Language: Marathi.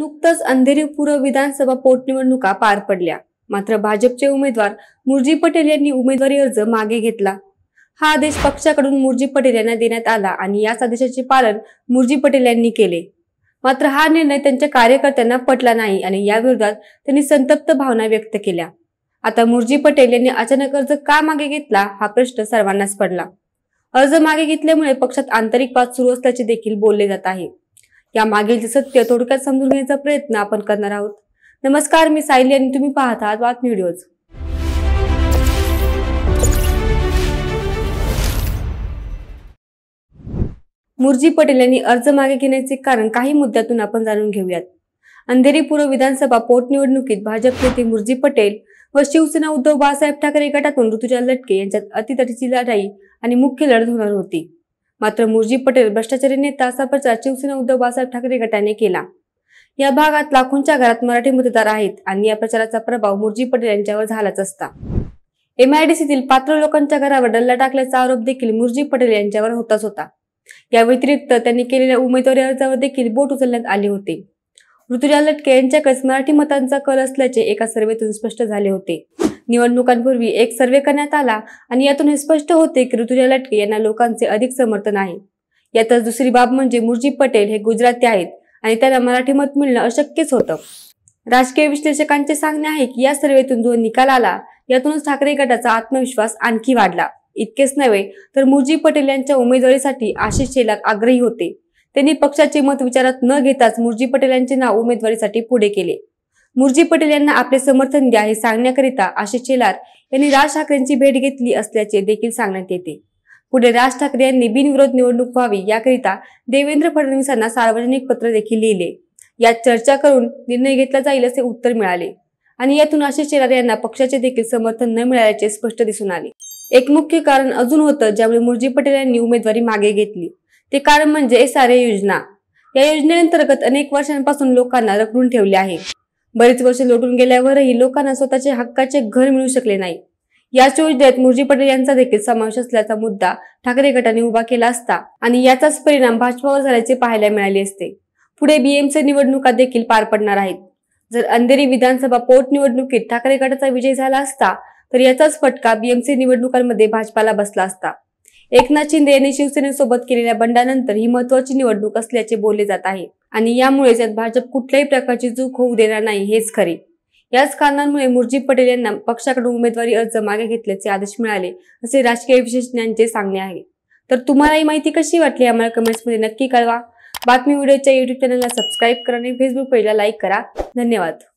नुकतंच अंधेरीपूर्व विधानसभा पोटनिवडणुका पार पडल्या मात्र भाजपचे उमेदवार मुरजी पटेल यांनी उमेदवारी अर्ज मागे घेतला हा आदेश पक्षाकडून मुरजी पटेल यांना देण्यात आला आणि याच आदेशाचे पालन मुरजी पटेल यांनी केले मात्र हा निर्णय त्यांच्या कार्यकर्त्यांना पटला नाही आणि या विरोधात त्यांनी संतप्त भावना व्यक्त केल्या आता मुरजी पटेल यांनी अचानक अर्ज का मागे घेतला हा प्रश्न सर्वांनाच पडला अर्ज मागे घेतल्यामुळे पक्षात आंतरिक वाद सुरू असल्याचे देखील बोलले जात आहे या मागील सत्य थोडक्यात समजून घेण्याचा प्रयत्न आपण करणार आहोत नमस्कार मी सायली आणि तुम्ही पाहत आहात बातमी व्हिडिओज मुरजी पटेल यांनी अर्ज मागे घेण्याचे कारण काही मुद्द्यातून आपण जाणून घेऊयात अंधेरी पूर्व विधानसभा पोटनिवडणुकीत भाजप नेते मुरजी पटेल व शिवसेना उद्धव बाळासाहेब ठाकरे गटातून ऋतुजा लटके यांच्यात अतितटीची लढाई आणि मुख्य लढत होणार होती मात्र मुरजी पटेल भ्रष्टाचारी नेता असा प्रचार शिवसेना उद्धव बाळासाहेब ठाकरे गटाने केला या भागात लाखोंच्या घरात मराठी मतदार आहेत आणि या प्रचाराचा प्रभाव मुरजी पटेल यांच्यावर झालाच असता एमआयडीसीतील पात्र लोकांच्या घरावर डल्ला टाकल्याचा आरोप देखील मुरजी पटेल यांच्यावर होताच होता या व्यतिरिक्त त्यांनी केलेल्या उमेदवारी अर्जावर देखील बोट उचलण्यात आले होते ऋतुजा लटके यांच्याकडेच मराठी मतांचा कल असल्याचे एका सर्वेतून स्पष्ट झाले होते निवडणुकांपूर्वी एक सर्वे करण्यात आला आणि यातून हे स्पष्ट होते की ऋतुजा लटके यांना लोकांचे अधिक समर्थन आहे यातच दुसरी बाब म्हणजे मुरजी पटेल हे गुजराती आहेत आणि त्यांना मराठी मत मिळणं अशक्यच होतं राजकीय विश्लेषकांचे सांगणे आहे की या सर्वेतून जो निकाल आला यातूनच ठाकरे गटाचा आत्मविश्वास आणखी वाढला इतकेच नव्हे तर मुरजी पटेल यांच्या उमेदवारीसाठी आशिष शेलार आग्रही होते त्यांनी पक्षाचे मत विचारात न घेताच मुरजी पटेल यांचे नाव उमेदवारीसाठी पुढे केले मुरजी पटेल यांना आपले समर्थन द्या हे सांगण्याकरिता आशिष शेलार यांनी राज ठाकरेंची भेट घेतली असल्याचे देखील सांगण्यात येते पुढे राज ठाकरे यांनी बिनविरोध निवडणूक व्हावी याकरिता देवेंद्र फडणवीसांना सार्वजनिक पत्र देखील लिहिले यात चर्चा करून निर्णय घेतला जाईल असे उत्तर मिळाले आणि यातून आशिष शेलार यांना पक्षाचे देखील समर्थन न मिळाल्याचे स्पष्ट दिसून आले एक मुख्य कारण अजून होतं ज्यामुळे मुरजी पटेल यांनी उमेदवारी मागे घेतली ते कारण म्हणजे एस आर ए योजना या योजनेअंतर्गत अनेक वर्षांपासून लोकांना रखडून ठेवले आहे बरेच वर्ष लोटून गेल्यावरही लोकांना स्वतःचे हक्काचे घर मिळू शकले नाही याच योजनेत मुरजी पटेल यांचा देखील समावेश असल्याचा मुद्दा ठाकरे गटाने उभा केला असता आणि याचाच परिणाम भाजपावर झाल्याचे पाहायला मिळाले असते पुढे बीएमसी निवडणुका देखील पार पडणार आहेत जर अंधेरी विधानसभा पोटनिवडणुकीत ठाकरे गटाचा विजय झाला असता तर याचाच फटका बीएमसी निवडणुकांमध्ये भाजपाला बसला असता एकनाथ शिंदे यांनी शिवसेनेसोबत केलेल्या बंडानंतर ही महत्वाची निवडणूक असल्याचे बोलले जात आहे आणि यामुळे त्यात भाजप कुठल्याही प्रकारची चूक होऊ देणार नाही हेच खरे याच कारणांमुळे मुरजी पटेल यांना पक्षाकडून उमेदवारी अर्ज मागे घेतल्याचे आदेश मिळाले असे राजकीय विशेषज्ञांचे सांगणे आहे तर तुम्हाला ही माहिती कशी वाटली आम्हाला मध्ये नक्की कळवा बातमी व्हिडिओच्या युट्यूब चॅनलला सबस्क्राईब करा आणि फेसबुक पेजला लाईक करा धन्यवाद